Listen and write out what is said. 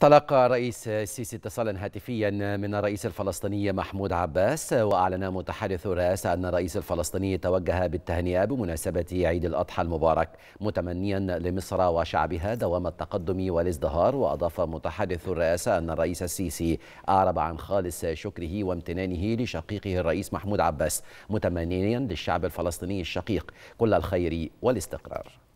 طلق رئيس السيسي اتصالا هاتفيا من الرئيس الفلسطيني محمود عباس واعلن متحدث راس ان الرئيس الفلسطيني توجه بالتهنئه بمناسبه عيد الاضحى المبارك متمنيا لمصر وشعبها دوام التقدم والازدهار واضاف متحدث راس ان الرئيس السيسي اعرب عن خالص شكره وامتنانه لشقيقه الرئيس محمود عباس متمنيا للشعب الفلسطيني الشقيق كل الخير والاستقرار